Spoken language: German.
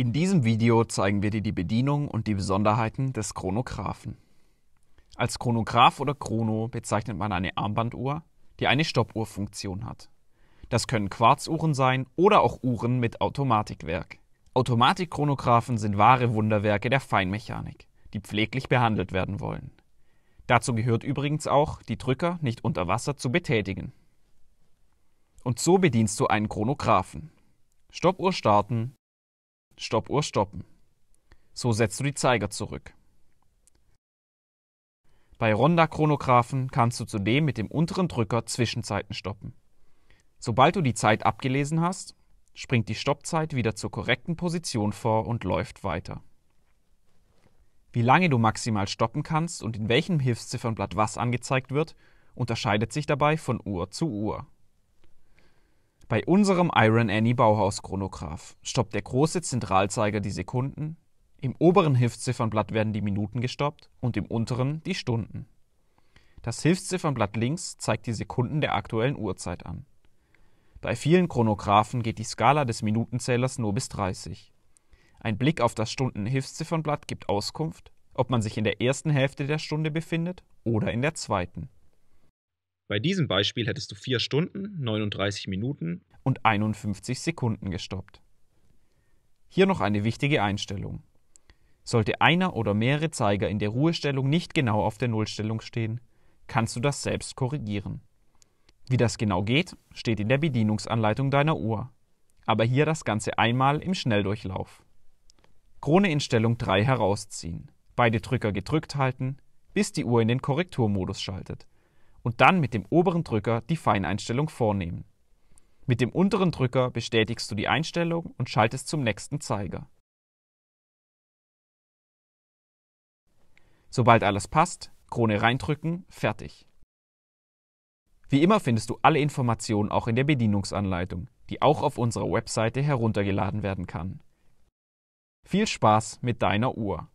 In diesem Video zeigen wir dir die Bedienung und die Besonderheiten des Chronographen. Als Chronograph oder Chrono bezeichnet man eine Armbanduhr, die eine Stoppuhrfunktion hat. Das können Quarzuhren sein oder auch Uhren mit Automatikwerk. Automatikchronographen sind wahre Wunderwerke der Feinmechanik, die pfleglich behandelt werden wollen. Dazu gehört übrigens auch, die Drücker nicht unter Wasser zu betätigen. Und so bedienst du einen Chronographen. Stoppuhr starten, Stoppuhr stoppen. So setzt du die Zeiger zurück. Bei Ronda-Chronographen kannst du zudem mit dem unteren Drücker Zwischenzeiten stoppen. Sobald du die Zeit abgelesen hast, springt die Stoppzeit wieder zur korrekten Position vor und läuft weiter. Wie lange du maximal stoppen kannst und in welchem Hilfsziffernblatt was angezeigt wird, unterscheidet sich dabei von Uhr zu Uhr. Bei unserem Iron Annie Bauhaus Chronograph stoppt der große Zentralzeiger die Sekunden, im oberen Hilfsziffernblatt werden die Minuten gestoppt und im unteren die Stunden. Das Hilfsziffernblatt links zeigt die Sekunden der aktuellen Uhrzeit an. Bei vielen Chronographen geht die Skala des Minutenzählers nur bis 30. Ein Blick auf das Stunden-Hilfsziffernblatt gibt Auskunft, ob man sich in der ersten Hälfte der Stunde befindet oder in der zweiten. Bei diesem Beispiel hättest du 4 Stunden, 39 Minuten und 51 Sekunden gestoppt. Hier noch eine wichtige Einstellung. Sollte einer oder mehrere Zeiger in der Ruhestellung nicht genau auf der Nullstellung stehen, kannst du das selbst korrigieren. Wie das genau geht, steht in der Bedienungsanleitung deiner Uhr. Aber hier das Ganze einmal im Schnelldurchlauf. Krone in Stellung 3 herausziehen, beide Drücker gedrückt halten, bis die Uhr in den Korrekturmodus schaltet und dann mit dem oberen Drücker die Feineinstellung vornehmen. Mit dem unteren Drücker bestätigst du die Einstellung und schaltest zum nächsten Zeiger. Sobald alles passt, Krone reindrücken, fertig. Wie immer findest du alle Informationen auch in der Bedienungsanleitung, die auch auf unserer Webseite heruntergeladen werden kann. Viel Spaß mit deiner Uhr!